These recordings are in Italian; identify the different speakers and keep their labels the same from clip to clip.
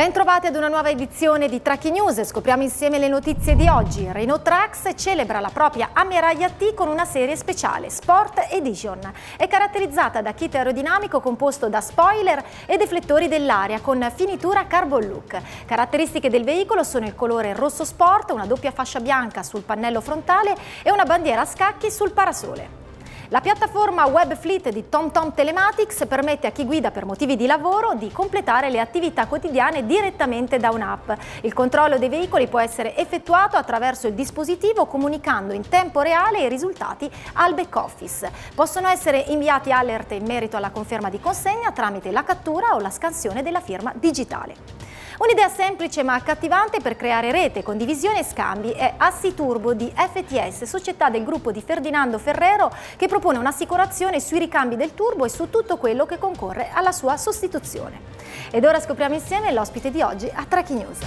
Speaker 1: Bentrovati ad una nuova edizione di Tracking News, scopriamo insieme le notizie di oggi. Renault Trax celebra la propria ammiraglia T con una serie speciale, Sport Edition. È caratterizzata da kit aerodinamico composto da spoiler e deflettori dell'aria con finitura carbon look. Caratteristiche del veicolo sono il colore rosso sport, una doppia fascia bianca sul pannello frontale e una bandiera a scacchi sul parasole. La piattaforma web fleet di TomTom Telematics permette a chi guida per motivi di lavoro di completare le attività quotidiane direttamente da un'app. Il controllo dei veicoli può essere effettuato attraverso il dispositivo comunicando in tempo reale i risultati al back office. Possono essere inviati alert in merito alla conferma di consegna tramite la cattura o la scansione della firma digitale. Un'idea semplice ma accattivante per creare rete, condivisione e scambi è Assi Turbo di FTS, società del gruppo di Ferdinando Ferrero, che propone un'assicurazione sui ricambi del turbo e su tutto quello che concorre alla sua sostituzione. Ed ora scopriamo insieme l'ospite di oggi a Tracking News.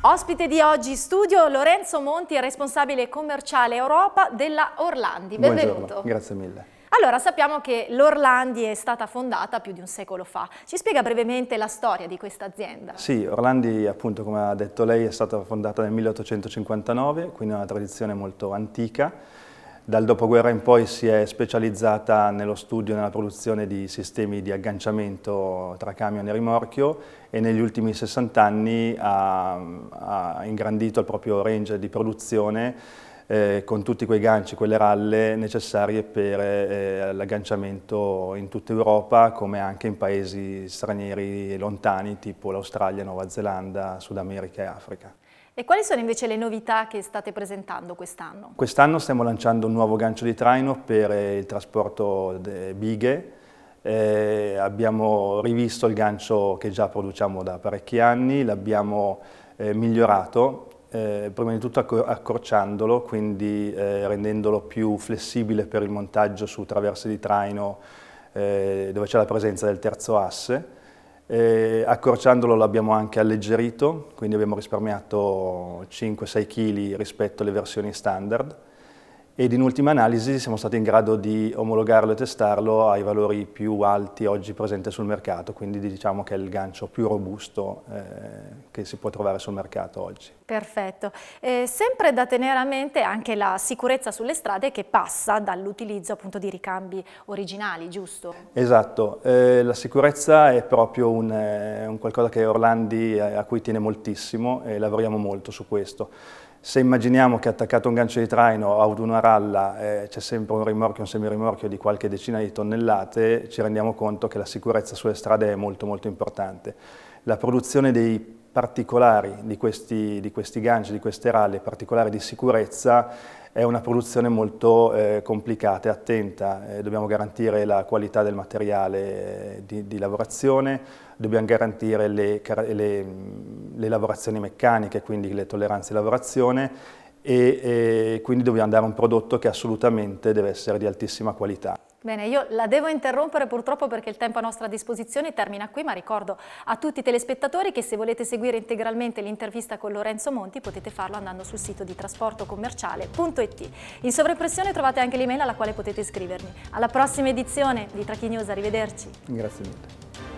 Speaker 1: Ospite di oggi studio Lorenzo Monti, responsabile commerciale Europa della Orlandi. Benvenuto. Buongiorno, grazie mille. Allora, sappiamo che l'Orlandi è stata fondata più di un secolo fa. Ci spiega brevemente la storia di questa azienda?
Speaker 2: Sì, Orlandi, appunto, come ha detto lei, è stata fondata nel 1859, quindi è una tradizione molto antica. Dal dopoguerra in poi si è specializzata nello studio e nella produzione di sistemi di agganciamento tra camion e rimorchio e negli ultimi 60 anni ha, ha ingrandito il proprio range di produzione eh, con tutti quei ganci, quelle ralle necessarie per eh, l'agganciamento in tutta Europa come anche in paesi stranieri lontani tipo l'Australia, Nuova Zelanda, Sud America e Africa.
Speaker 1: E quali sono invece le novità che state presentando quest'anno?
Speaker 2: Quest'anno stiamo lanciando un nuovo gancio di traino per eh, il trasporto bighe, eh, abbiamo rivisto il gancio che già produciamo da parecchi anni, l'abbiamo eh, migliorato eh, prima di tutto accorciandolo, quindi eh, rendendolo più flessibile per il montaggio su traverse di traino eh, dove c'è la presenza del terzo asse. Eh, accorciandolo l'abbiamo anche alleggerito, quindi abbiamo risparmiato 5-6 kg rispetto alle versioni standard ed in ultima analisi siamo stati in grado di omologarlo e testarlo ai valori più alti oggi presenti sul mercato, quindi diciamo che è il gancio più robusto eh, che si può trovare sul mercato oggi.
Speaker 1: Perfetto. Eh, sempre da tenere a mente anche la sicurezza sulle strade che passa dall'utilizzo appunto di ricambi originali, giusto?
Speaker 2: Esatto, eh, la sicurezza è proprio un, eh, un qualcosa che Orlandi eh, a cui tiene moltissimo e lavoriamo molto su questo se immaginiamo che attaccato a un gancio di traino o ad una ralla eh, c'è sempre un rimorchio, un semirimorchio di qualche decina di tonnellate, ci rendiamo conto che la sicurezza sulle strade è molto molto importante. La produzione dei particolari di questi, di questi ganci, di queste ralle, particolari di sicurezza, è una produzione molto eh, complicata e attenta, eh, dobbiamo garantire la qualità del materiale eh, di, di, lavorazione, dobbiamo garantire le, le, mm, le, lavorazioni meccaniche, quindi le tolleranze di lavorazione e, e quindi dobbiamo dare un prodotto che assolutamente deve essere di altissima qualità.
Speaker 1: Bene, io la devo interrompere purtroppo perché il tempo a nostra disposizione termina qui, ma ricordo a tutti i telespettatori che se volete seguire integralmente l'intervista con Lorenzo Monti potete farlo andando sul sito di trasportocommerciale.it. In sovrappressione trovate anche l'email alla quale potete iscrivermi. Alla prossima edizione di Trachi News, arrivederci.
Speaker 2: Grazie mille.